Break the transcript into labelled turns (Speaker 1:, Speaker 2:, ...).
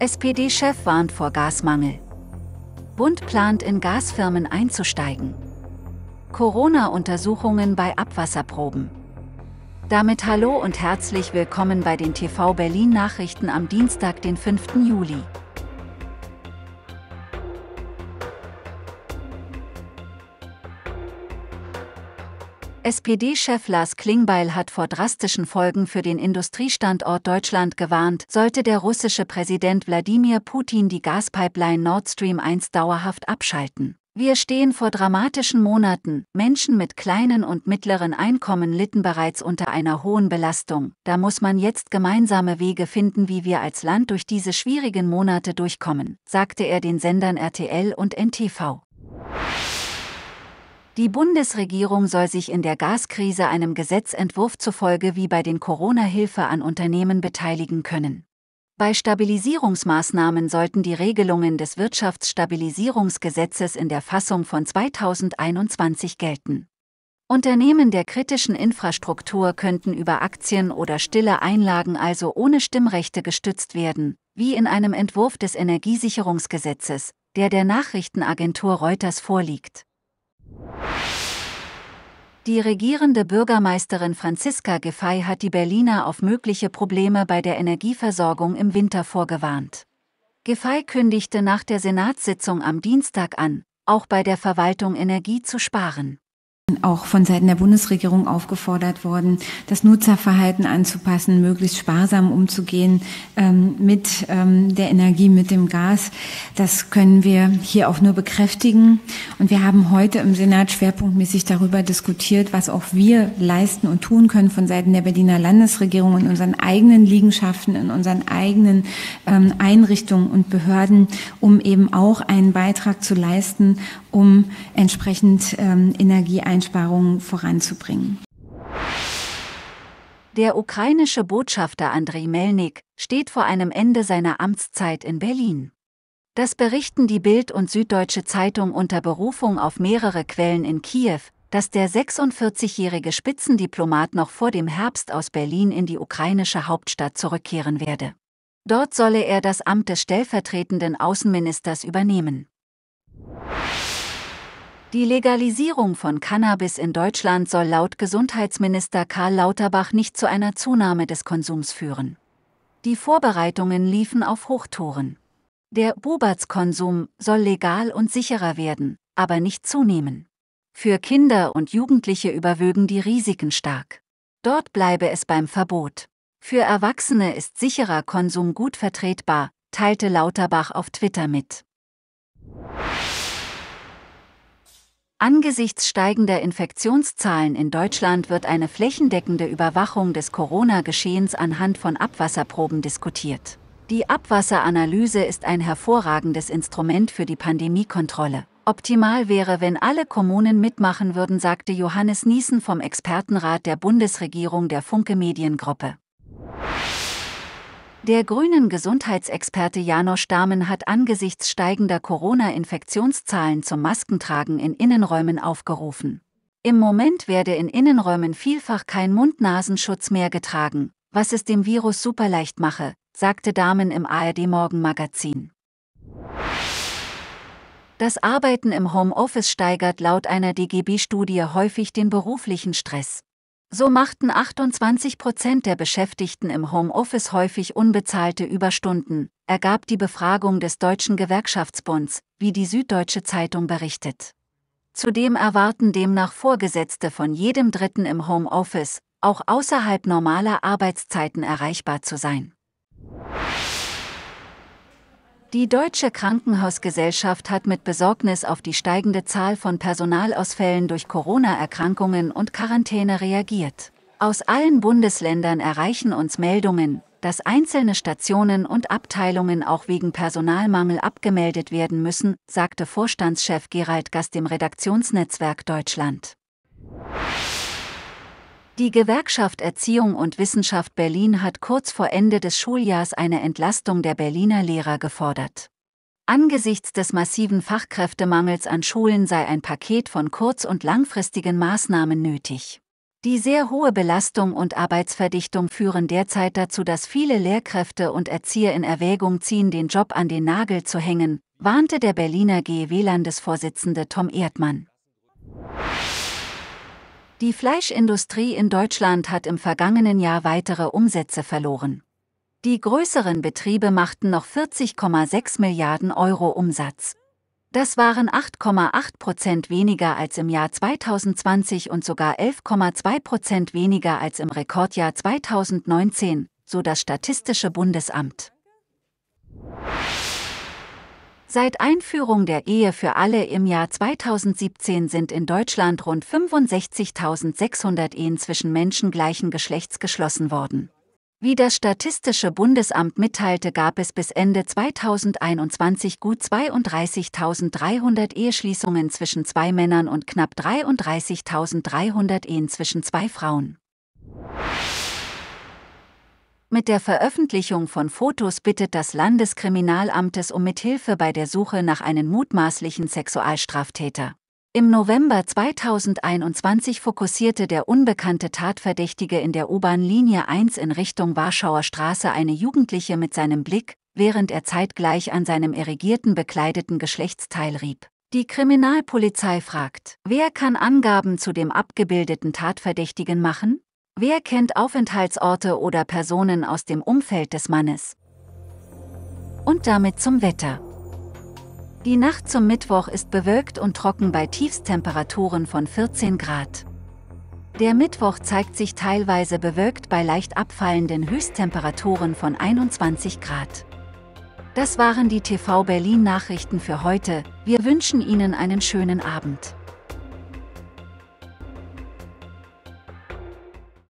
Speaker 1: SPD-Chef warnt vor Gasmangel. Bund plant in Gasfirmen einzusteigen. Corona-Untersuchungen bei Abwasserproben. Damit hallo und herzlich willkommen bei den TV Berlin Nachrichten am Dienstag, den 5. Juli. SPD-Chef Lars Klingbeil hat vor drastischen Folgen für den Industriestandort Deutschland gewarnt, sollte der russische Präsident Wladimir Putin die Gaspipeline Nord Stream 1 dauerhaft abschalten. Wir stehen vor dramatischen Monaten. Menschen mit kleinen und mittleren Einkommen litten bereits unter einer hohen Belastung. Da muss man jetzt gemeinsame Wege finden, wie wir als Land durch diese schwierigen Monate durchkommen, sagte er den Sendern RTL und NTV. Die Bundesregierung soll sich in der Gaskrise einem Gesetzentwurf zufolge wie bei den Corona-Hilfe an Unternehmen beteiligen können. Bei Stabilisierungsmaßnahmen sollten die Regelungen des Wirtschaftsstabilisierungsgesetzes in der Fassung von 2021 gelten. Unternehmen der kritischen Infrastruktur könnten über Aktien oder stille Einlagen also ohne Stimmrechte gestützt werden, wie in einem Entwurf des Energiesicherungsgesetzes, der der Nachrichtenagentur Reuters vorliegt. Die regierende Bürgermeisterin Franziska Giffey hat die Berliner auf mögliche Probleme bei der Energieversorgung im Winter vorgewarnt. Giffey kündigte nach der Senatssitzung am Dienstag an, auch bei der Verwaltung Energie zu sparen auch von Seiten der Bundesregierung aufgefordert worden, das Nutzerverhalten anzupassen, möglichst sparsam umzugehen ähm, mit ähm, der Energie, mit dem Gas. Das können wir hier auch nur bekräftigen. Und wir haben heute im Senat schwerpunktmäßig darüber diskutiert, was auch wir leisten und tun können von Seiten der Berliner Landesregierung in unseren eigenen Liegenschaften, in unseren eigenen ähm, Einrichtungen und Behörden, um eben auch einen Beitrag zu leisten, um entsprechend ähm, Energie einzubringen Einsparungen voranzubringen. Der ukrainische Botschafter Andrei Melnik steht vor einem Ende seiner Amtszeit in Berlin. Das berichten die Bild und Süddeutsche Zeitung unter Berufung auf mehrere Quellen in Kiew, dass der 46-jährige Spitzendiplomat noch vor dem Herbst aus Berlin in die ukrainische Hauptstadt zurückkehren werde. Dort solle er das Amt des stellvertretenden Außenministers übernehmen. Die Legalisierung von Cannabis in Deutschland soll laut Gesundheitsminister Karl Lauterbach nicht zu einer Zunahme des Konsums führen. Die Vorbereitungen liefen auf Hochtouren. Der Bubatz-Konsum soll legal und sicherer werden, aber nicht zunehmen. Für Kinder und Jugendliche überwögen die Risiken stark. Dort bleibe es beim Verbot. Für Erwachsene ist sicherer Konsum gut vertretbar, teilte Lauterbach auf Twitter mit. Angesichts steigender Infektionszahlen in Deutschland wird eine flächendeckende Überwachung des Corona-Geschehens anhand von Abwasserproben diskutiert. Die Abwasseranalyse ist ein hervorragendes Instrument für die Pandemiekontrolle. Optimal wäre, wenn alle Kommunen mitmachen würden, sagte Johannes Niesen vom Expertenrat der Bundesregierung der Funke Mediengruppe. Der grünen Gesundheitsexperte Janosch Dahmen hat angesichts steigender Corona-Infektionszahlen zum Maskentragen in Innenräumen aufgerufen. Im Moment werde in Innenräumen vielfach kein Mund-Nasenschutz mehr getragen, was es dem Virus superleicht mache, sagte Dahmen im ARD morgen magazin Das Arbeiten im Homeoffice steigert laut einer DGB-Studie häufig den beruflichen Stress. So machten 28 Prozent der Beschäftigten im Homeoffice häufig unbezahlte Überstunden, ergab die Befragung des Deutschen Gewerkschaftsbunds, wie die Süddeutsche Zeitung berichtet. Zudem erwarten demnach Vorgesetzte von jedem Dritten im Homeoffice, auch außerhalb normaler Arbeitszeiten erreichbar zu sein. Die Deutsche Krankenhausgesellschaft hat mit Besorgnis auf die steigende Zahl von Personalausfällen durch Corona-Erkrankungen und Quarantäne reagiert. Aus allen Bundesländern erreichen uns Meldungen, dass einzelne Stationen und Abteilungen auch wegen Personalmangel abgemeldet werden müssen, sagte Vorstandschef Gerald Gast dem Redaktionsnetzwerk Deutschland. Die Gewerkschaft Erziehung und Wissenschaft Berlin hat kurz vor Ende des Schuljahrs eine Entlastung der Berliner Lehrer gefordert. Angesichts des massiven Fachkräftemangels an Schulen sei ein Paket von kurz- und langfristigen Maßnahmen nötig. Die sehr hohe Belastung und Arbeitsverdichtung führen derzeit dazu, dass viele Lehrkräfte und Erzieher in Erwägung ziehen, den Job an den Nagel zu hängen, warnte der Berliner GEW-Landesvorsitzende Tom Erdmann. Die Fleischindustrie in Deutschland hat im vergangenen Jahr weitere Umsätze verloren. Die größeren Betriebe machten noch 40,6 Milliarden Euro Umsatz. Das waren 8,8 Prozent weniger als im Jahr 2020 und sogar 11,2 Prozent weniger als im Rekordjahr 2019, so das Statistische Bundesamt. Seit Einführung der Ehe für alle im Jahr 2017 sind in Deutschland rund 65.600 Ehen zwischen Menschen gleichen Geschlechts geschlossen worden. Wie das Statistische Bundesamt mitteilte, gab es bis Ende 2021 gut 32.300 Eheschließungen zwischen zwei Männern und knapp 33.300 Ehen zwischen zwei Frauen. Mit der Veröffentlichung von Fotos bittet das Landeskriminalamtes um Mithilfe bei der Suche nach einem mutmaßlichen Sexualstraftäter. Im November 2021 fokussierte der unbekannte Tatverdächtige in der U-Bahn-Linie 1 in Richtung Warschauer Straße eine Jugendliche mit seinem Blick, während er zeitgleich an seinem erregierten bekleideten Geschlechtsteil rieb. Die Kriminalpolizei fragt, wer kann Angaben zu dem abgebildeten Tatverdächtigen machen? Wer kennt Aufenthaltsorte oder Personen aus dem Umfeld des Mannes? Und damit zum Wetter. Die Nacht zum Mittwoch ist bewölkt und trocken bei Tiefstemperaturen von 14 Grad. Der Mittwoch zeigt sich teilweise bewölkt bei leicht abfallenden Höchsttemperaturen von 21 Grad. Das waren die TV Berlin Nachrichten für heute. Wir wünschen Ihnen einen schönen Abend.